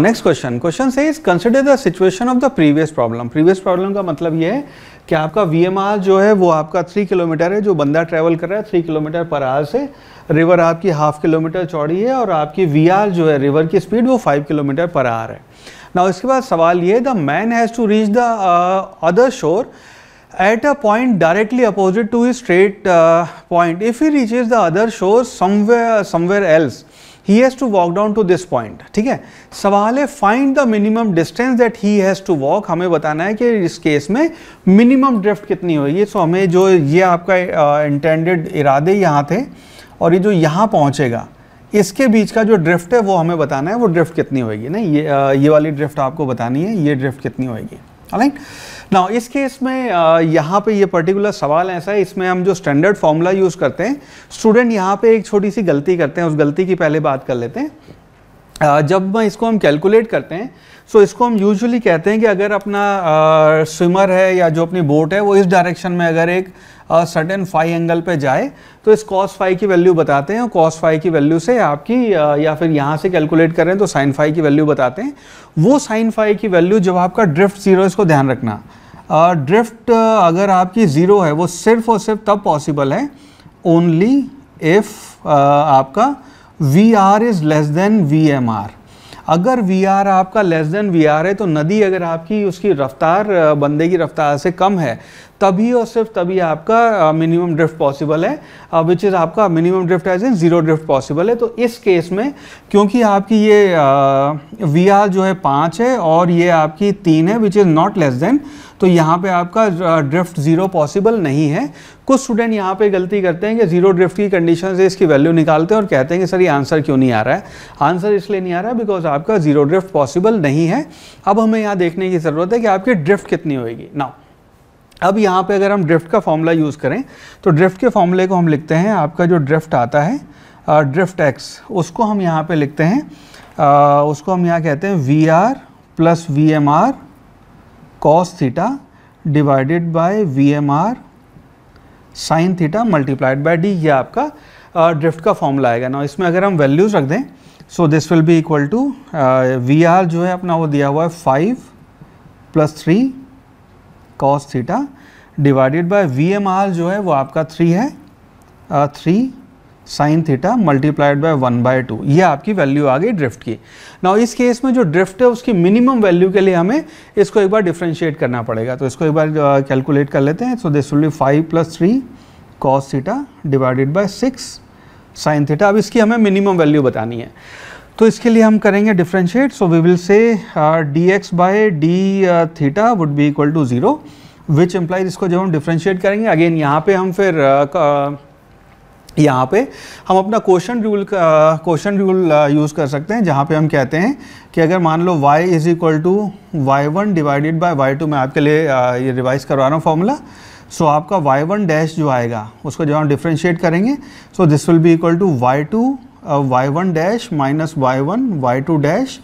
Next question question से is consider the situation of the previous problem previous problem का मतलब ये है कि आपका वी जो है वो आपका थ्री किलोमीटर है जो बंदा ट्रेवल कर रहा है थ्री किलोमीटर पर आर से रिवर आपकी हाफ किलोमीटर चौड़ी है और आपकी वी जो है रिवर की स्पीड वो फाइव किलोमीटर पर आर है ना इसके बाद सवाल ये the man has to reach the other shore at a point directly opposite to he straight point if he he reaches the other shore somewhere somewhere he has to walk down to this point ठीक है सवाल है find the minimum distance that he has to walk हमें बताना है कि इस case में मिनिमम ड्रिफ्ट कितनी होगी सो हमें जो ये आपका इंटेंडेड uh, इरादे यहाँ थे और ये जो यहाँ पहुँचेगा इसके बीच का जो ड्रिफ्ट है वो हमें बताना है वो ड्रिफ्ट कितनी होगी नहीं ये ये वाली ड्रिफ्ट आपको बतानी है ये ड्रिफ्ट कितनी होगी ना इस केस में uh, यहाँ पे ये पर्टिकुलर सवाल ऐसा है इसमें हम जो स्टैंडर्ड फॉर्मूला यूज़ करते हैं स्टूडेंट यहाँ पे एक छोटी सी गलती करते हैं उस गलती की पहले बात कर लेते हैं जब मैं इसको हम कैलकुलेट करते हैं सो so इसको हम यूजुअली कहते हैं कि अगर अपना स्विमर है या जो अपनी बोट है वो इस डायरेक्शन में अगर एक सर्टेन फाई एंगल पे जाए तो इस कॉस फाई की वैल्यू बताते हैं और कॉस फाई की वैल्यू से आपकी आ, या फिर यहाँ से कैलकुलेट करें तो साइन फाई की वैल्यू बताते हैं वो साइन फाई की वैल्यू जब आपका ड्रिफ्ट ज़ीरो इसको ध्यान रखना आ, ड्रिफ्ट अगर आपकी ज़ीरो है वो सिर्फ और सिर्फ तब पॉसिबल है ओनली इफ़ आपका V R is less than V M R अगर वी आर आपका लेस देन वी आर है तो नदी अगर आपकी उसकी रफ्तार बंदे की रफ्तार से कम है तभी और सिर्फ तभी आपका मिनिमम ड्रिफ्ट पॉसिबल है विच इज़ आपका minimum drift as in zero drift possible है तो इस केस में क्योंकि आपकी ये वी आर जो है पाँच है और ये आपकी तीन है which is not less than तो यहाँ पे आपका ड्रिफ्ट ज़ीरो पॉसिबल नहीं है कुछ स्टूडेंट यहाँ पे गलती करते हैं कि ज़ीरो ड्रिफ्ट की कंडीशन से इसकी वैल्यू निकालते हैं और कहते हैं कि सर ये आंसर क्यों नहीं आ रहा है आंसर इसलिए नहीं आ रहा है बिकॉज आपका ज़ीरो ड्रिफ्ट पॉसिबल नहीं है अब हमें यहाँ देखने की ज़रूरत है कि आपकी ड्रिफ्ट कितनी होएगी नाउ अब यहाँ पे अगर हम ड्रिफ्ट का फॉर्मूला यूज़ करें तो ड्रिफ्ट के फॉर्मूले को हम लिखते हैं आपका जो ड्रिफ्ट आता है ड्रिफ्ट एक्स उसको हम यहाँ पे लिखते हैं आ, उसको हम यहाँ कहते हैं V R plus V M R cos theta divided by V M R sine theta multiplied by D ये आपका ड्रिफ्ट का फॉर्मूला आएगा ना इसमें अगर हम वैल्यूज़ रख दें so this will be equal to V R जो है अपना वो दिया हुआ है five plus three cos theta divided by V M R जो है वो आपका थ्री है three sine theta multiplied by one by two ये आपकी वैल्यू आ गई ड्रिफ्ट की नाउ इस केस में जो ड्रिफ्ट है उसकी मिनिमम वैल्यू के लिए हमें इसको एक बार डिफ्रेंशिएट करना पड़ेगा तो इसको एक बार कैलकुलेट कर लेते हैं so this will be five plus three cos theta divided by six sine theta अब इसकी हमें मिनिमम वैल्यू बतानी है तो इसके लिए हम करेंगे differentiate so we will say D X by D theta would be equal to zero which implies इसको जब हम डिफ्रेंशिएट करेंगे अगेन यहाँ पे हम फिर uh, uh यहाँ पे हम अपना question rule question rule use कर सकते हैं जहाँ पे हम कहते हैं कि अगर मान लो y is equal to Y one divided by Y two मैं आपके लिए uh, ये रिवाइज करवा रहा हूँ फॉर्मूला सो आपका वाई वन डैश जो आएगा उसको जब हम डिफ्रेंशिएट करेंगे so this will be equal to Y two Y one dash minus Y one Y two dash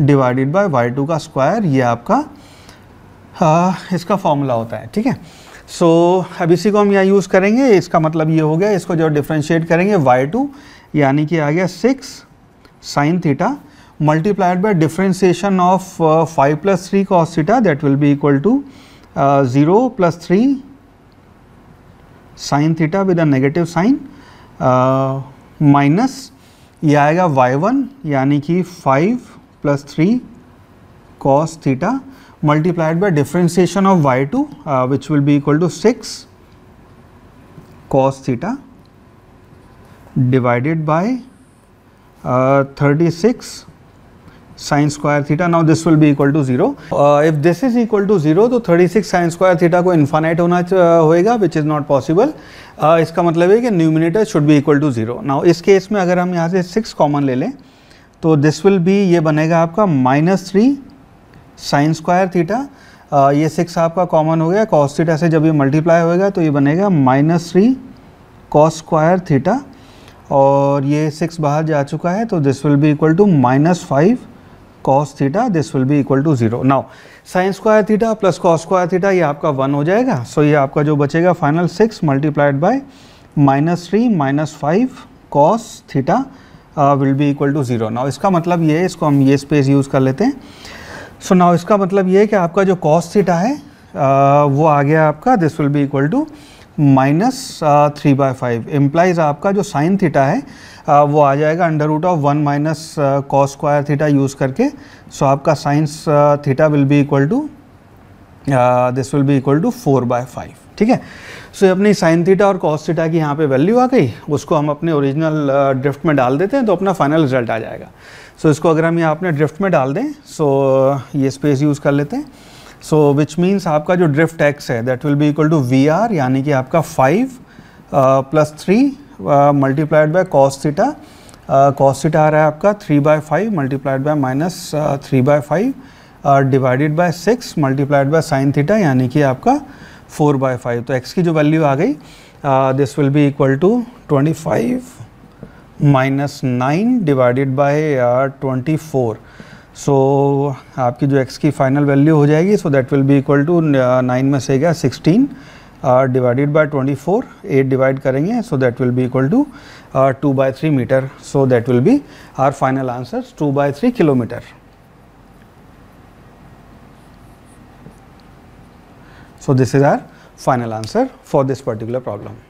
divided by Y two का स्क्वायर ये आपका आ, हाँ, इसका फॉर्मूला होता है ठीक है सो so, अब इसी को हम यहाँ यूज़ करेंगे इसका मतलब ये हो गया इसको जब डिफ्रेंशिएट करेंगे वाई टू यानी कि आ गया six sine theta multiplied by differentiation of five plus three cos theta that will be equal to zero plus three sine theta with a negative sign minus ये आएगा वाई वन यानी कि five plus three cos theta multiplied by differentiation of Y two which will be equal to six cos theta divided by thirty six sine square theta now this will be equal to zero if this is equal to zero तो तो 36 sine square theta को infinite होना uh, होएगा विच is not possible इसका मतलब है कि numerator should be equal to zero now इस केस में अगर हम यहाँ से सिक्स कॉमन ले लें तो दिस विल बी ये बनेगा आपका minus three sine square theta ये सिक्स आपका कॉमन हो गया कॉस थीटा से जब ये मल्टीप्लाई होएगा तो ये बनेगा minus three cos square theta और ये सिक्स बाहर जा चुका है तो this will be equal to minus five cos theta this will be equal to zero. Now sin square theta plus cos square theta ये आपका वन हो जाएगा सो so, ये आपका जो बचेगा final six multiplied by minus three minus five cos theta will be equal to zero now इसका मतलब ये है इसको हम ये स्पेस यूज़ कर लेते हैं सो so नाउ इसका मतलब ये है कि आपका जो कॉस थीटा है uh, वो आ गया आपका this will be equal to minus three by five implies आपका जो साइन थीटा है वो आ जाएगा under root of one minus cos square theta use करके सो आपका sine theta will be equal to this will be equal to four by five ठीक है सो so, अपनी साइन थीटा और कॉस थीटा की यहाँ पे वैल्यू आ गई उसको हम अपने ओरिजिनल ड्रिफ्ट में डाल देते हैं तो अपना फाइनल रिजल्ट आ जाएगा सो so, इसको अगर हम यहाँ अपने ड्रिफ्ट में डाल दें सो so, ये स्पेस यूज़ कर लेते हैं सो विच मीन्स आपका जो ड्रिफ्ट एक्स है that will be equal to V R यानी कि आपका five plus three multiplied by cos theta cos theta आ रहा है आपका three by five multiplied by minus three by five divided by six multiplied by sine theta यानी कि आपका फोर बाय फाइव तो एक्स की जो वैल्यू आ गई this will be equal to twenty five minus nine divided by twenty four so आपकी जो X की फाइनल वैल्यू हो जाएगी so that will be equal to nine में से गया sixteen Are divided by 24 8 divide karenge so that will be equal to uh, 2 by 3 meter so that will be our final answer 2 by 3 kilometer so this is our final answer for this particular problem